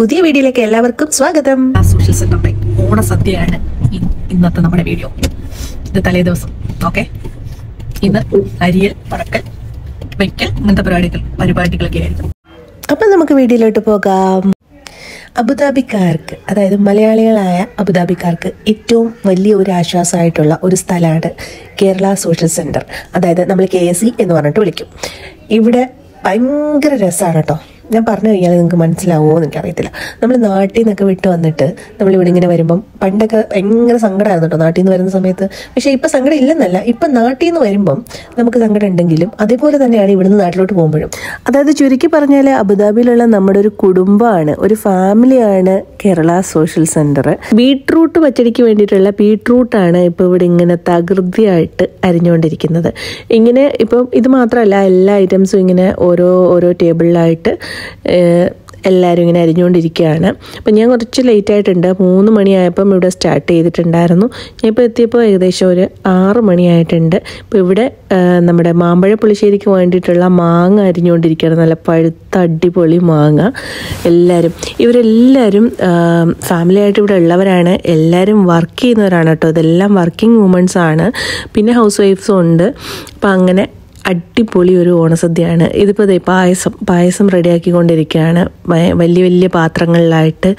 പുതിയ വീഡിയോയിലേക്ക് എല്ലാവർക്കും സ്വാഗതം സോഷ്യൽ സെന്ററിന്റെ ഓണസദ്യയാണ് ഇന്നത്തെ നമ്മുടെ വീഡിയോ ഇത് തലേ ദിവസം ഓക്കെ ഇന്ന് അരിയൽ പറക്കൽ വയ്ക്കൽ ഇങ്ങനത്തെ പരിപാടികൾ പരിപാടികളൊക്കെ ആയിരുന്നു അപ്പൊ നമുക്ക് വീഡിയോയിലോട്ട് പോകാം അബുദാബിക്കാർക്ക് അതായത് മലയാളികളായ അബുദാബിക്കാർക്ക് ഏറ്റവും വലിയ ഒരു ആശ്വാസമായിട്ടുള്ള ഒരു സ്ഥലമാണ് കേരള സോഷ്യൽ സെൻറ്റർ അതായത് നമ്മൾ കെ എസ് സി എന്ന് പറഞ്ഞിട്ട് വിളിക്കും ഇവിടെ ഭയങ്കര രസമാണ് കേട്ടോ ഞാൻ പറഞ്ഞു കഴിഞ്ഞാൽ നിങ്ങൾക്ക് മനസ്സിലാവുമോ എന്ന് എനിക്കറിയത്തില്ല നമ്മൾ നാട്ടിൽ നിന്നൊക്കെ വിട്ട് വന്നിട്ട് ഇവിടെ ഇങ്ങനെ വരുമ്പം പണ്ടൊക്കെ ഭയങ്കര സങ്കടമായിരുന്നു കേട്ടോ നാട്ടിൽ നിന്ന് വരുന്ന സമയത്ത് പക്ഷേ ഇപ്പം സങ്കടം ഇല്ലെന്നല്ല ഇപ്പം നാട്ടിൽ നിന്ന് വരുമ്പം നമുക്ക് സങ്കടം ഉണ്ടെങ്കിലും അതേപോലെ തന്നെയാണ് ഇവിടുന്ന് നാട്ടിലോട്ട് പോകുമ്പോഴും അതായത് ചുരുക്കി പറഞ്ഞാൽ അബുദാബിയിലുള്ള നമ്മുടെ ഒരു കുടുംബമാണ് ഒരു ഫാമിലിയാണ് കേരള സോഷ്യൽ സെൻറ്റർ ബീട്രൂട്ട് പച്ചടിക്ക് വേണ്ടിയിട്ടുള്ള ബീട്രൂട്ടാണ് ഇപ്പോൾ ഇവിടെ ഇങ്ങനെ തകൃതിയായിട്ട് അരിഞ്ഞുകൊണ്ടിരിക്കുന്നത് ഇങ്ങനെ ഇപ്പം ഇത് മാത്രമല്ല എല്ലാ ഐറ്റംസും ഇങ്ങനെ ഓരോ ഓരോ ടേബിളിലായിട്ട് എല്ലാവരും ഇങ്ങനെ അരിഞ്ഞുകൊണ്ടിരിക്കുകയാണ് അപ്പം ഞാൻ കുറച്ച് ലേറ്റ് ആയിട്ടുണ്ട് മൂന്ന് മണിയായപ്പം ഇവിടെ സ്റ്റാർട്ട് ചെയ്തിട്ടുണ്ടായിരുന്നു ഞാൻ ഇപ്പോൾ എത്തിയപ്പോൾ ഏകദേശം ഒരു ആറ് മണിയായിട്ടുണ്ട് ഇപ്പോൾ ഇവിടെ നമ്മുടെ മാമ്പഴ പുളിശ്ശേരിക്ക് വേണ്ടിയിട്ടുള്ള മാങ്ങ അരിഞ്ഞുകൊണ്ടിരിക്കുകയാണ് നല്ല പഴുത്ത അടിപൊളി മാങ്ങ എല്ലാവരും ഇവരെല്ലാവരും ഫാമിലിയായിട്ട് ഇവിടെ ഉള്ളവരാണ് എല്ലാവരും വർക്ക് ചെയ്യുന്നവരാണ് കേട്ടോ ഇതെല്ലാം വർക്കിംഗ് വുമൺസ് ആണ് പിന്നെ ഹൗസ് വൈഫ്സും ഉണ്ട് അപ്പം അങ്ങനെ അടിപൊളി ഒരു ഓണസദ്യയാണ് ഇതിപ്പോൾ ദേ പായസം പായസം റെഡിയാക്കിക്കൊണ്ടിരിക്കുകയാണ് വലിയ വലിയ പാത്രങ്ങളിലായിട്ട്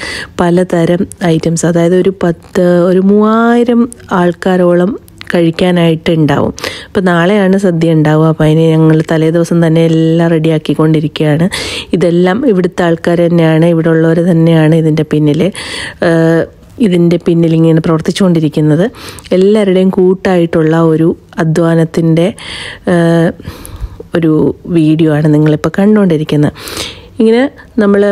പലതരം ഐറ്റംസ് അതായത് ഒരു പത്ത് ഒരു മൂവായിരം ആൾക്കാരോളം കഴിക്കാനായിട്ട് ഉണ്ടാവും അപ്പോൾ നാളെയാണ് സദ്യ ഉണ്ടാവുക അപ്പോൾ അതിന് ഞങ്ങൾ തലേ ദിവസം തന്നെ എല്ലാം റെഡിയാക്കിക്കൊണ്ടിരിക്കുകയാണ് ഇതെല്ലാം ഇവിടുത്തെ ആൾക്കാർ തന്നെയാണ് ഇവിടെ ഉള്ളവർ തന്നെയാണ് ഇതിൻ്റെ പിന്നിൽ ഇതിൻ്റെ പിന്നിൽ പിന്നിലിങ്ങനെ പ്രവർത്തിച്ചുകൊണ്ടിരിക്കുന്നത് എല്ലാവരുടെയും കൂട്ടായിട്ടുള്ള ഒരു അധ്വാനത്തിൻ്റെ ഒരു വീഡിയോ ആണ് നിങ്ങളിപ്പോൾ കണ്ടുകൊണ്ടിരിക്കുന്നത് ഇങ്ങനെ നമ്മൾ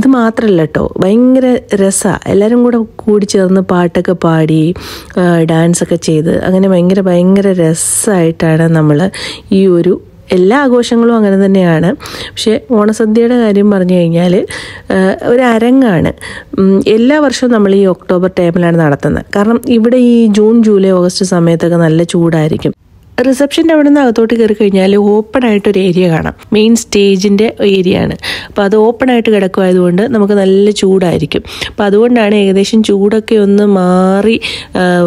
ഇത് മാത്രമല്ല കേട്ടോ ഭയങ്കര രസ എല്ലാവരും കൂടെ കൂടി ചേർന്ന് പാട്ടൊക്കെ പാടി ഡാൻസൊക്കെ ചെയ്ത് അങ്ങനെ ഭയങ്കര ഭയങ്കര രസമായിട്ടാണ് നമ്മൾ ഈ ഒരു എല്ലാ ആഘോഷങ്ങളും അങ്ങനെ തന്നെയാണ് പക്ഷേ ഓണസദ്യയുടെ കാര്യം പറഞ്ഞു കഴിഞ്ഞാൽ ഒരു അരങ്ങാണ് എല്ലാ വർഷവും നമ്മൾ ഈ ഒക്ടോബർ ടൈമിലാണ് നടത്തുന്നത് കാരണം ഇവിടെ ഈ ജൂൺ ജൂലൈ ഓഗസ്റ്റ് സമയത്തൊക്കെ നല്ല ചൂടായിരിക്കും റിസപ്ഷൻ്റെ അവിടെ നിന്ന് അകത്തോട്ട് കയറി കഴിഞ്ഞാൽ ഓപ്പൺ ആയിട്ടൊരു ഏരിയ കാണാം മെയിൻ സ്റ്റേജിൻ്റെ ഏരിയ ആണ് അപ്പോൾ അത് ഓപ്പൺ ആയിട്ട് കിടക്കുമായതുകൊണ്ട് നമുക്ക് നല്ല ചൂടായിരിക്കും അപ്പോൾ അതുകൊണ്ടാണ് ഏകദേശം ചൂടൊക്കെ ഒന്ന് മാറി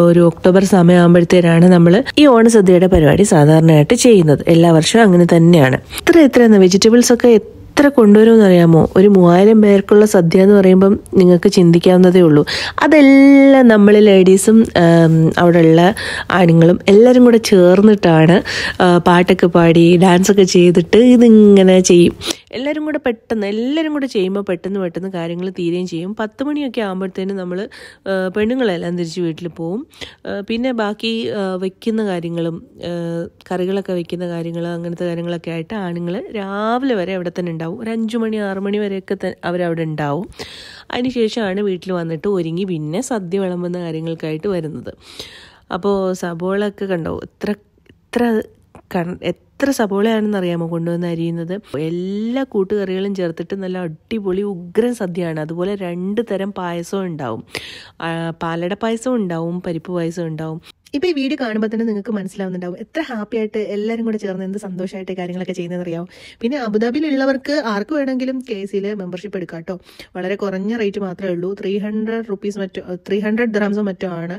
ഒരു ഒക്ടോബർ സമയമാകുമ്പോഴത്തേനാണ് നമ്മൾ ഈ ഓണസദ്യയുടെ പരിപാടി സാധാരണയായിട്ട് ചെയ്യുന്നത് എല്ലാ വർഷവും അങ്ങനെ തന്നെയാണ് ഇത്ര എത്ര വെജിറ്റബിൾസ് ഒക്കെ എത്ര കൊണ്ടുവരുമെന്ന് അറിയാമോ ഒരു മൂവായിരം പേർക്കുള്ള സദ്യ എന്ന് പറയുമ്പം നിങ്ങൾക്ക് ചിന്തിക്കാവുന്നതേ ഉള്ളൂ അതെല്ലാം നമ്മൾ ലേഡീസും അവിടെയുള്ള ആണുങ്ങളും എല്ലാവരും കൂടെ ചേർന്നിട്ടാണ് പാട്ടൊക്കെ പാടി ഡാൻസൊക്കെ ചെയ്തിട്ട് ഇതിങ്ങനെ ചെയ്യും എല്ലാവരും കൂടെ പെട്ടെന്ന് എല്ലാവരും കൂടെ ചെയ്യുമ്പോൾ പെട്ടെന്ന് പെട്ടെന്ന് കാര്യങ്ങൾ തീരുകയും ചെയ്യും പത്ത് മണിയൊക്കെ ആകുമ്പോഴത്തേനും നമ്മൾ പെണ്ണുങ്ങളെല്ലാം തിരിച്ച് വീട്ടിൽ പോവും പിന്നെ ബാക്കി വയ്ക്കുന്ന കാര്യങ്ങളും കറികളൊക്കെ വയ്ക്കുന്ന കാര്യങ്ങൾ അങ്ങനത്തെ കാര്യങ്ങളൊക്കെ ആയിട്ട് ആണുങ്ങൾ രാവിലെ വരെ അവിടെ തന്നെ ഉണ്ടാവും ഒരു അഞ്ച് മണി ആറ് മണി വരെയൊക്കെ അവരവിടെ ഉണ്ടാവും അതിനുശേഷമാണ് വീട്ടിൽ വന്നിട്ട് ഒരുങ്ങി പിന്നെ സദ്യ വിളമ്പുന്ന കാര്യങ്ങൾക്കായിട്ട് വരുന്നത് അപ്പോൾ സബോളൊക്കെ കണ്ടോ എത്ര എത്ര എത്ര സബോളയാണെന്ന് അറിയാമോ കൊണ്ടുവന്ന് അരിയുന്നത് എല്ലാ കൂട്ടുകറികളും ചേർത്തിട്ട് നല്ല അടിപൊളി ഉഗ്രൻ സദ്യയാണ് അതുപോലെ രണ്ട് തരം പായസവും ഉണ്ടാവും പാലട പായസം ഉണ്ടാവും പരിപ്പ് പായസം ഉണ്ടാവും ഇപ്പൊ ഈ വീഡിയോ കാണുമ്പോൾ തന്നെ നിങ്ങൾക്ക് മനസ്സിലാവുന്നുണ്ടാവും എത്ര ഹാപ്പി ആയിട്ട് എല്ലാവരും കൂടെ ചേർന്ന് എന്ത് സന്തോഷമായിട്ട് കാര്യങ്ങളൊക്കെ ചെയ്യുന്നതെന്ന് അറിയാവും പിന്നെ അബുദാബിയിലുള്ളവർക്ക് ആർക്ക് വേണമെങ്കിലും കെ സിയിൽ മെമ്പർഷിപ്പ് എടുക്കാം കേട്ടോ വളരെ കുറഞ്ഞ റേറ്റ് മാത്രമേ ഉള്ളൂ ത്രീ ഹൺഡ്രഡ് റുപ്പീസ് മറ്റോ ത്രീ ഹൺഡ്രഡ് ദ്രാംസോ മറ്റോ ആണ്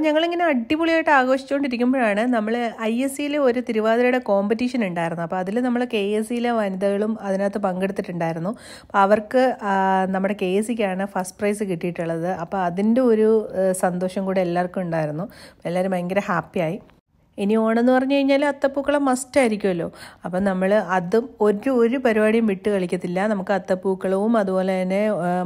അപ്പം ഞങ്ങളിങ്ങനെ അടിപൊളിയായിട്ട് ആഘോഷിച്ചുകൊണ്ടിരിക്കുമ്പോഴാണ് നമ്മൾ ഐ എസ് സിയിലെ ഒരു തിരുവാതിരയുടെ കോമ്പറ്റീഷൻ ഉണ്ടായിരുന്നു അപ്പോൾ അതിൽ നമ്മൾ കെ എസ് സിയിലെ വനിതകളും അതിനകത്ത് പങ്കെടുത്തിട്ടുണ്ടായിരുന്നു അപ്പോൾ അവർക്ക് നമ്മുടെ കെ എസ് സിക്കാണ് ഫസ്റ്റ് പ്രൈസ് കിട്ടിയിട്ടുള്ളത് അപ്പോൾ അതിൻ്റെ ഒരു സന്തോഷം കൂടെ എല്ലാവർക്കും ഉണ്ടായിരുന്നു എല്ലാവരും ഭയങ്കര ഹാപ്പിയായി ഇനി ഓണം എന്ന് പറഞ്ഞു കഴിഞ്ഞാൽ അത്തപ്പൂക്കളം മസ്റ്റായിരിക്കുമല്ലോ അപ്പം നമ്മൾ അതും ഒരു ഒരു പരിപാടിയും വിട്ട് കളിക്കത്തില്ല നമുക്ക് അത്തപ്പൂക്കളവും അതുപോലെ തന്നെ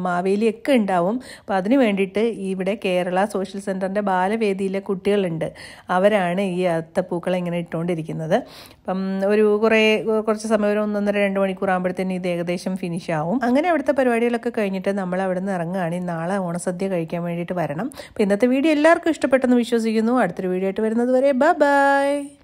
മാവേലിയൊക്കെ ഉണ്ടാവും അപ്പം അതിന് വേണ്ടിയിട്ട് ഇവിടെ കേരള സോഷ്യൽ സെൻറ്ററിൻ്റെ ബാലവേദിയിലെ കുട്ടികളുണ്ട് അവരാണ് ഈ അത്തപ്പൂക്കളം ഇങ്ങനെ ഇട്ടുകൊണ്ടിരിക്കുന്നത് അപ്പം ഒരു കുറേ കുറച്ച് സമയം ഒരു ഒന്നൊന്നര രണ്ട് മണിക്കൂർ ആകുമ്പോഴത്തേന് ഇത് ഏകദേശം ഫിനിഷ് ആവും അങ്ങനെ അവിടുത്തെ പരിപാടികളൊക്കെ കഴിഞ്ഞിട്ട് നമ്മൾ അവിടെ നിന്ന് ഇറങ്ങുകയാണ് നാളെ ഓണസദ്യ കഴിക്കാൻ വേണ്ടിയിട്ട് വരണം അപ്പോൾ ഇന്നത്തെ വീഡിയോ എല്ലാവർക്കും ഇഷ്ടപ്പെട്ടെന്ന് വിശ്വസിക്കുന്നു അടുത്തൊരു വീഡിയോ ആയിട്ട് വരുന്നത് വരെ ബാ Bye.